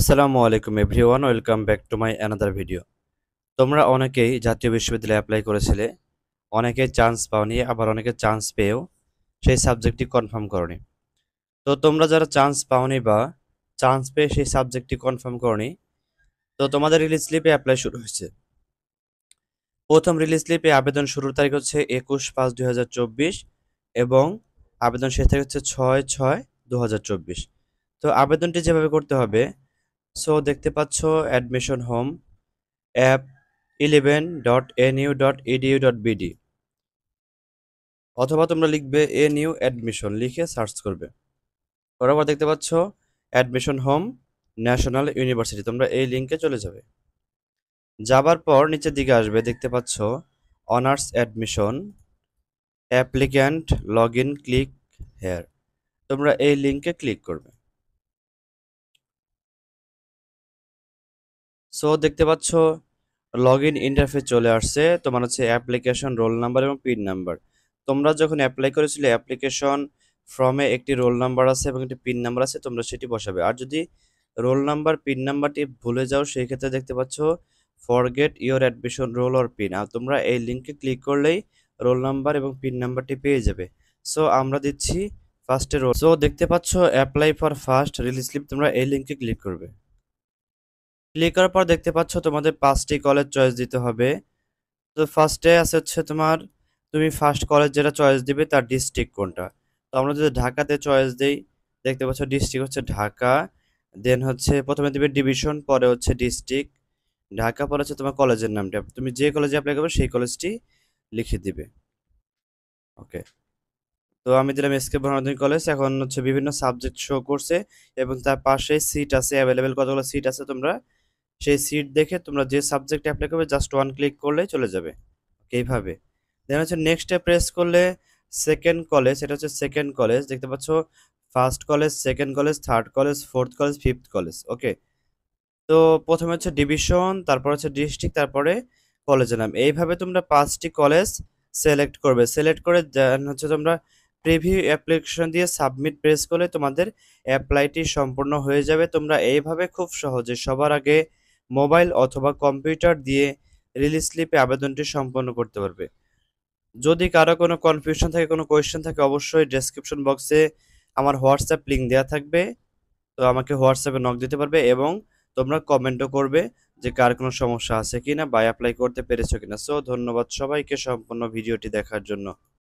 আসসালামু আলাইকুম everyone welcome back to my another video তোমরা অনেকেই জাতীয় বিশ্ববিদ্যালয়ে অ্যাপ্লাই করেছিলে অনেকে চান্স পাওনি আবার অনেকে চান্স পেয়েও সেই সাবজেক্টটি কনফার্ম করনি তো তোমরা যারা চান্স পাওনি বা চান্স পেয়ে সেই সাবজেক্টটি কনফার্ম করনি তো তোমাদের রিলিজ স্লিপে অ্যাপ্লাই শুরু হয়েছে প্রথম রিলিজ স্লিপে আবেদন শুরুর তারিখ হচ্ছে একুশ পাঁচ দুই এবং আবেদন শেষ তারিখ হচ্ছে ছয় ছয় দু তো আবেদনটি যেভাবে করতে হবে সো দেখতে পাচ্ছ admission home app eleven dot N U dot edu dot BD অথবা তোমরা লিখবে এ নিউ অ্যাডমিশন লিখে সার্চ করবে করার দেখতে পাচ্ছ অ্যাডমিশন হোম ন্যাশনাল ইউনিভার্সিটি তোমরা এই লিঙ্কে চলে যাবে যাবার পর নিচের দিকে আসবে দেখতে পাচ্ছ honours admission applicant log in click here তোমরা এই লিঙ্কে ক্লিক করবে সো দেখতে পাচ্ছ লগ ইন ইন্টারফেস চলে আসছে তোমার হচ্ছে অ্যাপ্লিকেশন রোল নাম্বার এবং পিন নাম্বার তোমরা যখন অ্যাপ্লাই করেছিলে অ্যাপ্লিকেশন ফর্মে একটি রোল নাম্বার আছে এবং একটি পিন নাম্বার আছে তোমরা সেটি বসাবে আর যদি রোল নাম্বার পিন নাম্বারটি ভুলে যাও সেই ক্ষেত্রে দেখতে পাচ্ছ forget your admission roll or pin আর তোমরা এই লিঙ্কে ক্লিক করলেই রোল নাম্বার এবং পিন নাম্বারটি পেয়ে যাবে সো আমরা দিচ্ছি ফার্স্টে রোল সো দেখতে পাচ্ছ apply for first release slip তোমরা এই লিঙ্কে ক্লিক করবে ক্লিক করার পর দেখতে পাচ্ছ তোমাদের পাঁচটি কলেজ চয়েস দিতে হবে তো ফার্স্টে আছে হচ্ছে তোমার তুমি ফার্স্ট কলেজ যেটা চয়েস দিবে তার ডিস্ট্রিক্ট কোনটা তো আমরা যদি ঢাকাতে চয়েস দিই দেখতে পাচ্ছ ডিস্ট্রিক্ট হচ্ছে ঢাকা দেন হচ্ছে প্রথমে দিবে ডিভিশন পরে হচ্ছে ডিস্ট্রিক্ট ঢাকা পরে হচ্ছে তোমার কলেজের নামটা তুমি যে কলেজে অ্যাপ্লাই করবে সেই কলেজটি লিখে দিবে ওকে তো আমি দিলাম এসকে বর্ণাধীন কলেজ এখন হচ্ছে বিভিন্ন সাবজেক্ট শো করছে এবং তার পাশে সিট আছে অ্যাভেলেবেল কতগুলো সিট আছে তোমরা সেই সিট দেখে তোমরা যে সাবজেক্টে অ্যাপ্লাই করবে জাস্ট ওয়ান ক্লিক করলে চলে যাবে এইভাবে দেখা হচ্ছে নেক্সটে প্রেস করলে সেকেন্ড কলেজ এটা হচ্ছে সেকেন্ড কলেজ দেখতে পাচ্ছ first college second college third college fourth college fifth college okay তো প্রথমে হচ্ছে ডিভিশন তারপর হচ্ছে ডিস্ট্রিক্ট তারপরে কলেজের নাম এইভাবে তোমরা পাঁচটি কলেজ সিলেক্ট করবে সিলেক্ট করে হচ্ছে তোমরা প্রিভিউ অ্যাপ্লিকেশন দিয়ে সাবমিট প্রেস করলে তোমাদের অ্যাপ্লাইটি সম্পূর্ণ হয়ে যাবে তোমরা এইভাবে খুব সহজে সবার আগে মোবাইল অথবা কম্পিউটার দিয়ে রিলিজ স্লিপে আবেদনটি সম্পন্ন করতে পারবে যদি কারো কোনো কনফিউশন থাকে কোনো কোয়েশ্চেন থাকে অবশ্যই ডেসক্রিপশন বক্সে আমার হোয়াটসঅ্যাপ লিঙ্ক দেওয়া থাকবে তো আমাকে হোয়াটসঅ্যাপে নক দিতে পারবে এবং তোমরা কমেন্টও করবে যে কার কোনো সমস্যা আছে কিনা বা অ্যাপ্লাই করতে পেরেছো কিনা সো ধন্যবাদ সবাইকে সম্পূর্ণ ভিডিওটি দেখার জন্য